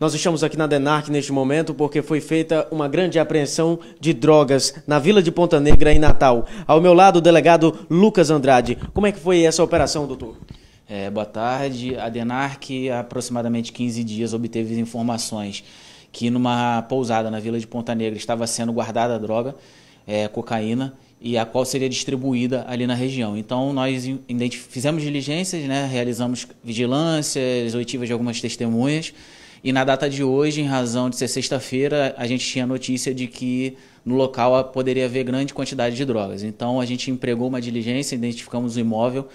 Nós estamos aqui na Denarc neste momento porque foi feita uma grande apreensão de drogas na Vila de Ponta Negra, em Natal. Ao meu lado, o delegado Lucas Andrade. Como é que foi essa operação, doutor? É, boa tarde. A Denarc, há aproximadamente 15 dias, obteve informações que numa pousada na Vila de Ponta Negra estava sendo guardada a droga, é, cocaína, e a qual seria distribuída ali na região. Então nós fizemos diligências, né, realizamos vigilâncias, oitivas de algumas testemunhas, e na data de hoje, em razão de ser sexta-feira, a gente tinha notícia de que no local poderia haver grande quantidade de drogas. Então a gente empregou uma diligência, identificamos o imóvel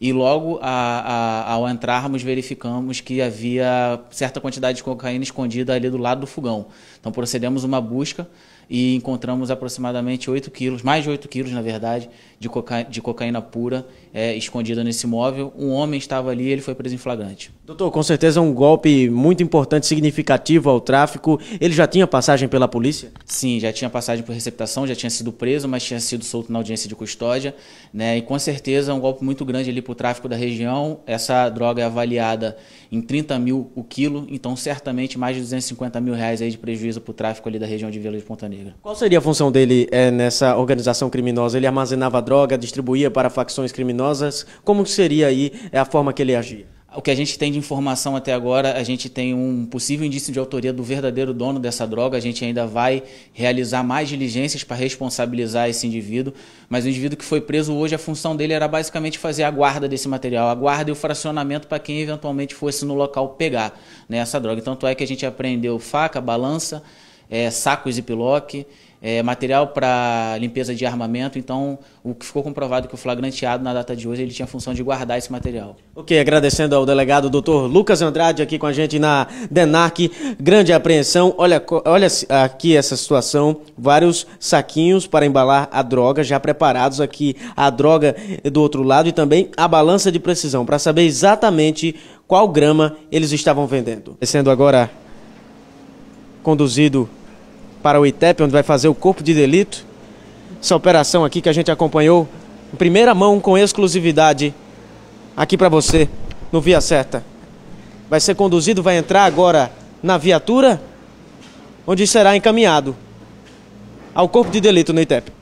e logo a, a, ao entrarmos verificamos que havia certa quantidade de cocaína escondida ali do lado do fogão. Então procedemos uma busca e encontramos aproximadamente 8 quilos, mais de 8 quilos, na verdade, de, coca de cocaína pura é, escondida nesse móvel. Um homem estava ali e ele foi preso em flagrante. Doutor, com certeza é um golpe muito importante, significativo ao tráfico. Ele já tinha passagem pela polícia? Sim, já tinha passagem por receptação, já tinha sido preso, mas tinha sido solto na audiência de custódia. Né? E com certeza é um golpe muito grande ali para o tráfico da região. Essa droga é avaliada em 30 mil o quilo, então certamente mais de 250 mil reais aí de prejuízo para o tráfico ali da região de Vila de Pontaneira. Liga. Qual seria a função dele é, nessa organização criminosa? Ele armazenava droga, distribuía para facções criminosas? Como seria aí eh, a forma que ele agia? O que a gente tem de informação até agora, a gente tem um possível indício de autoria do verdadeiro dono dessa droga. A gente ainda vai realizar mais diligências para responsabilizar esse indivíduo. Mas o indivíduo que foi preso hoje, a função dele era basicamente fazer a guarda desse material, a guarda e o fracionamento para quem eventualmente fosse no local pegar né, essa droga. Tanto é que a gente apreendeu faca, balança é, sacos e piloque, é, material para limpeza de armamento. Então, o que ficou comprovado é que o flagranteado na data de hoje ele tinha a função de guardar esse material. Ok, agradecendo ao delegado doutor Lucas Andrade aqui com a gente na Denarc. Grande apreensão. Olha, olha aqui essa situação. Vários saquinhos para embalar a droga, já preparados aqui a droga do outro lado e também a balança de precisão para saber exatamente qual grama eles estavam vendendo. Sendo agora conduzido para o ITEP, onde vai fazer o corpo de delito. Essa operação aqui que a gente acompanhou em primeira mão, com exclusividade, aqui para você, no Via Certa. Vai ser conduzido, vai entrar agora na viatura, onde será encaminhado ao corpo de delito no ITEP.